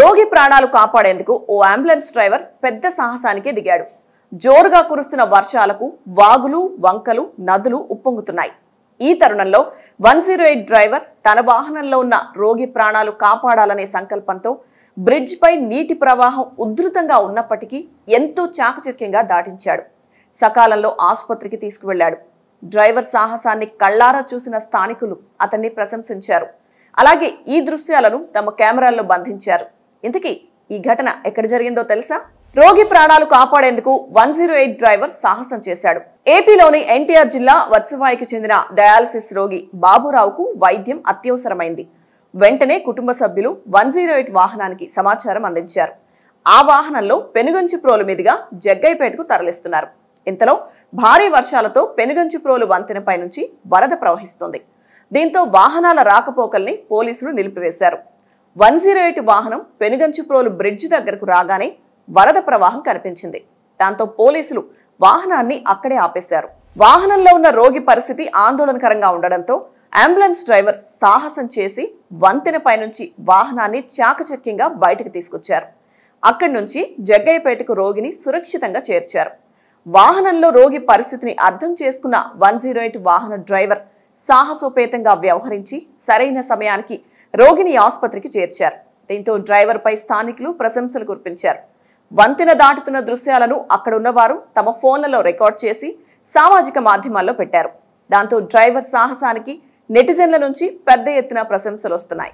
రోగి ప్రాణాలు కాపాడేందుకు ఓ అంబులెన్స్ డ్రైవర్ పెద్ద సాహసానికి దిగాడు జోరుగా కురుస్తున్న వర్షాలకు వాగులు వంకలు నదులు ఉప్పొంగుతున్నాయి ఈ తరుణంలో వన్ జీరో ఎయిట్ డ్రైవర్ తన వాహనంలో ఉన్న రోగి ప్రాణాలు కాపాడాలనే సంకల్పంతో బ్రిడ్జ్పై నీటి ప్రవాహం ఉధృతంగా ఉన్నప్పటికీ ఎంతో చాకచక్యంగా దాటించాడు సకాలంలో ఆసుపత్రికి తీసుకువెళ్లాడు డ్రైవర్ సాహసాన్ని కళ్లారా చూసిన స్థానికులు అతన్ని ప్రశంసించారు అలాగే ఈ దృశ్యాలను తమ కెమెరాల్లో బంధించారు ఇంతకీ ఈ ఘటన ఎక్కడ జరిగిందో తెలుసా రోగి ప్రాణాలు కాపాడేందుకు వన్ జీరో ఎయిట్ డ్రైవర్ సాహసం చేశాడు ఏపీలోని ఎన్టీఆర్ జిల్లా వత్సవాయికి చెందిన డయాలసిస్ రోగి బాబురావుకు వైద్యం అత్యవసరమైంది వెంటనే కుటుంబ సభ్యులు వన్ జీరో ఎయిట్ వాహనానికి సమాచారం అందించారు ఆ వాహనంలో పెనుగంచి ప్రోల మీదుగా జగ్గైపేటకు తరలిస్తున్నారు ఇంతలో భారీ వర్షాలతో పెనుగంచి ప్రోలు వంతెనపై నుంచి వరద ప్రవహిస్తుంది దీంతో వాహనాల రాకపోకల్ని పోలీసులు నిలిపివేశారు వన్ జీరో ఎయిట్ వాహనం పెనుగంచుప్రోలు బ్రిడ్జ్ దగ్గరకు రాగానే వరద ప్రవాహం కనిపించింది దాంతో పోలీసులు వాహనాన్ని అక్కడే ఆపేశారు వాహనంలో ఉన్న రోగి పరిస్థితి ఆందోళనకరంగా ఉండడంతో అంబులెన్స్ డ్రైవర్ సాహసం చేసి వంతెనపై నుంచి వాహనాన్ని చాకచక్యంగా బయటకు తీసుకొచ్చారు అక్కడి నుంచి జగ్గయ్యపేటకు రోగిని సురక్షితంగా చేర్చారు వాహనంలో రోగి పరిస్థితిని అర్థం చేసుకున్న వన్ జీరో ఎయిట్ వాహన డ్రైవర్ సాహసోపేతంగా వ్యవహరించి సరైన సమయానికి రోగిని ఆసుపత్రికి చేర్చారు దీంతో డ్రైవర్పై స్థానికులు ప్రశంసలు కురిపించారు వంతెన దాటుతున్న దృశ్యాలను అక్కడున్నవారు తమ ఫోన్లలో రికార్డ్ చేసి సామాజిక మాధ్యమాల్లో పెట్టారు దాంతో డ్రైవర్ సాహసానికి నెటిజన్ల నుంచి పెద్ద ఎత్తున ప్రశంసలు వస్తున్నాయి